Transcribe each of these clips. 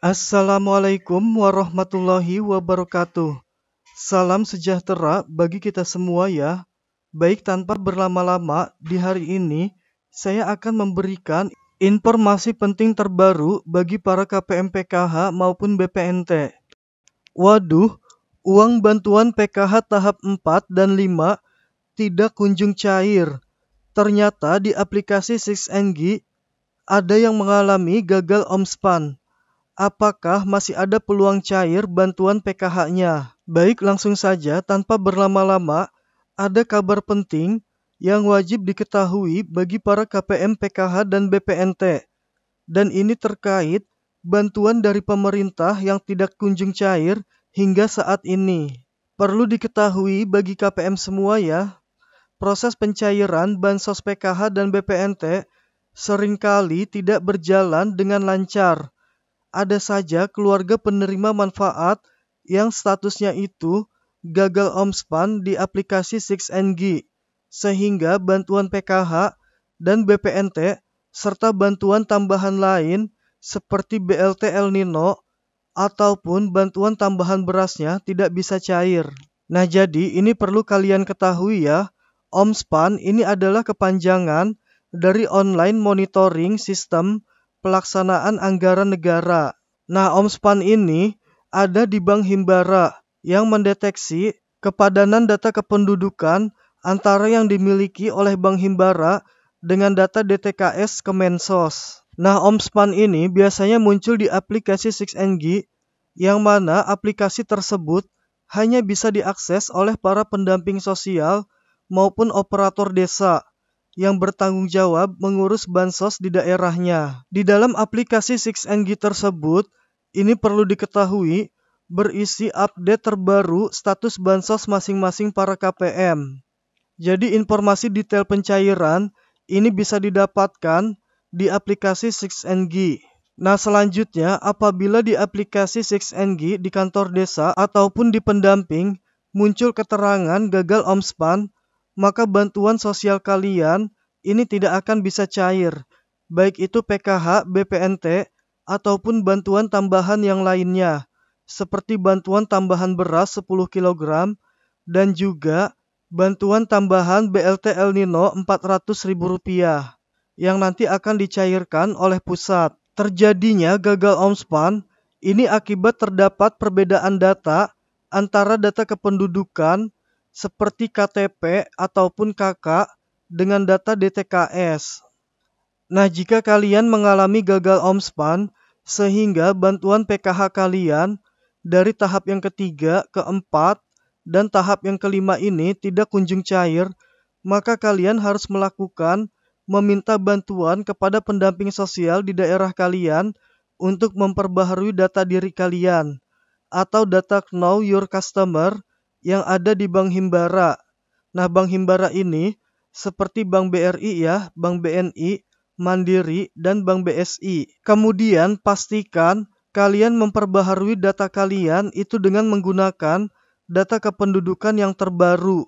Assalamualaikum warahmatullahi wabarakatuh. Salam sejahtera bagi kita semua ya. Baik tanpa berlama-lama, di hari ini saya akan memberikan informasi penting terbaru bagi para KPM PKH maupun BPNT. Waduh, uang bantuan PKH tahap 4 dan 5 tidak kunjung cair. Ternyata di aplikasi 6NG ada yang mengalami gagal omspan apakah masih ada peluang cair bantuan PKH-nya. Baik langsung saja tanpa berlama-lama, ada kabar penting yang wajib diketahui bagi para KPM PKH dan BPNT. Dan ini terkait bantuan dari pemerintah yang tidak kunjung cair hingga saat ini. Perlu diketahui bagi KPM semua ya, proses pencairan bansos PKH dan BPNT seringkali tidak berjalan dengan lancar ada saja keluarga penerima manfaat yang statusnya itu gagal omspan di aplikasi 6NG, sehingga bantuan PKH dan BPNT serta bantuan tambahan lain seperti BLT El Nino ataupun bantuan tambahan berasnya tidak bisa cair. Nah, jadi ini perlu kalian ketahui ya, Omspan ini adalah kepanjangan dari Online Monitoring System pelaksanaan anggaran negara. Nah, Omspan ini ada di Bank Himbara yang mendeteksi kepadanan data kependudukan antara yang dimiliki oleh Bank Himbara dengan data DTKS Kemensos. Nah, Omspan ini biasanya muncul di aplikasi 6NG yang mana aplikasi tersebut hanya bisa diakses oleh para pendamping sosial maupun operator desa yang bertanggung jawab mengurus bansos di daerahnya. Di dalam aplikasi 6NG tersebut, ini perlu diketahui, berisi update terbaru status bansos masing-masing para KPM. Jadi informasi detail pencairan ini bisa didapatkan di aplikasi 6NG. Nah, selanjutnya apabila di aplikasi 6NG di kantor desa ataupun di pendamping muncul keterangan gagal omspan maka bantuan sosial kalian ini tidak akan bisa cair, baik itu PKH, BPNT, ataupun bantuan tambahan yang lainnya, seperti bantuan tambahan beras 10 kg dan juga bantuan tambahan BLT El Nino Rp400.000 yang nanti akan dicairkan oleh pusat. Terjadinya gagal OMSPAN ini akibat terdapat perbedaan data antara data kependudukan seperti KTP ataupun KK dengan data DTKS. Nah, jika kalian mengalami gagal omspan sehingga bantuan PKH kalian dari tahap yang ketiga, keempat, dan tahap yang kelima ini tidak kunjung cair, maka kalian harus melakukan meminta bantuan kepada pendamping sosial di daerah kalian untuk memperbaharui data diri kalian atau data Know Your Customer yang ada di Bank Himbara. Nah, Bank Himbara ini seperti Bank BRI ya, Bank BNI, Mandiri, dan Bank BSI. Kemudian pastikan kalian memperbaharui data kalian itu dengan menggunakan data kependudukan yang terbaru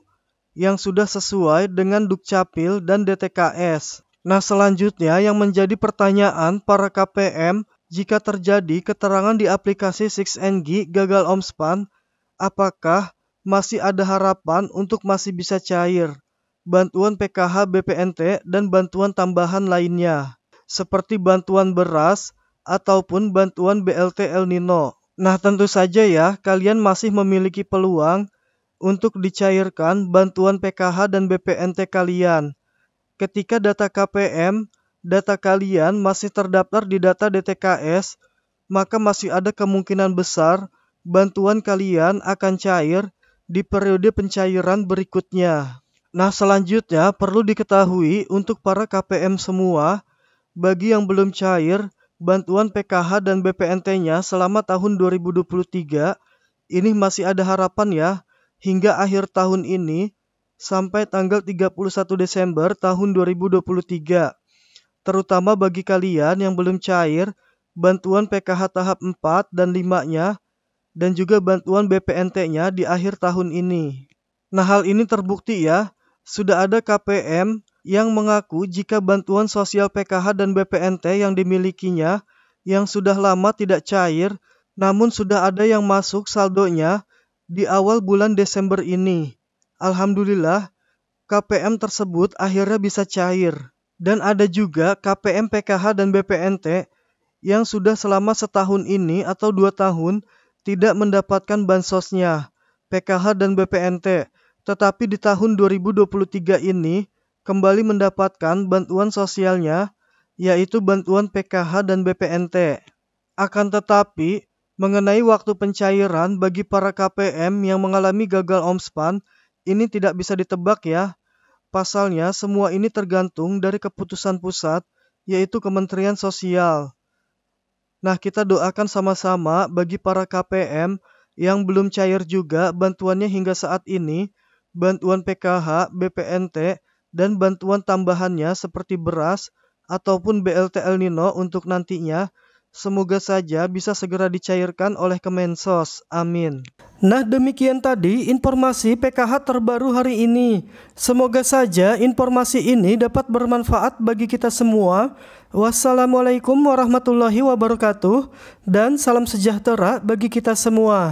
yang sudah sesuai dengan Dukcapil dan DTKS. Nah, selanjutnya yang menjadi pertanyaan para KPM jika terjadi keterangan di aplikasi 6NG gagal omspan, apakah masih ada harapan untuk masih bisa cair, bantuan PKH BPNT dan bantuan tambahan lainnya, seperti bantuan beras ataupun bantuan BLT El Nino. Nah tentu saja ya, kalian masih memiliki peluang untuk dicairkan bantuan PKH dan BPNT kalian. Ketika data KPM, data kalian masih terdaftar di data DTKS, maka masih ada kemungkinan besar bantuan kalian akan cair di periode pencairan berikutnya. Nah, selanjutnya perlu diketahui untuk para KPM semua, bagi yang belum cair, bantuan PKH dan BPNT-nya selama tahun 2023 ini masih ada harapan ya hingga akhir tahun ini sampai tanggal 31 Desember tahun 2023. Terutama bagi kalian yang belum cair, bantuan PKH tahap 4 dan 5-nya dan juga bantuan BPNT-nya di akhir tahun ini. Nah, hal ini terbukti ya, sudah ada KPM yang mengaku jika bantuan sosial PKH dan BPNT yang dimilikinya yang sudah lama tidak cair, namun sudah ada yang masuk saldonya di awal bulan Desember ini. Alhamdulillah, KPM tersebut akhirnya bisa cair. Dan ada juga KPM PKH dan BPNT yang sudah selama setahun ini atau dua tahun tidak mendapatkan bansosnya, PKH dan BPNT, tetapi di tahun 2023 ini kembali mendapatkan bantuan sosialnya, yaitu bantuan PKH dan BPNT. Akan tetapi, mengenai waktu pencairan bagi para KPM yang mengalami gagal omspan, ini tidak bisa ditebak ya. Pasalnya, semua ini tergantung dari keputusan pusat, yaitu Kementerian Sosial. Nah, kita doakan sama-sama bagi para KPM yang belum cair juga bantuannya hingga saat ini, bantuan PKH, BPNT, dan bantuan tambahannya seperti beras ataupun BLT El Nino untuk nantinya Semoga saja bisa segera dicairkan oleh Kemensos. Amin. Nah demikian tadi informasi PKH terbaru hari ini. Semoga saja informasi ini dapat bermanfaat bagi kita semua. Wassalamualaikum warahmatullahi wabarakatuh dan salam sejahtera bagi kita semua.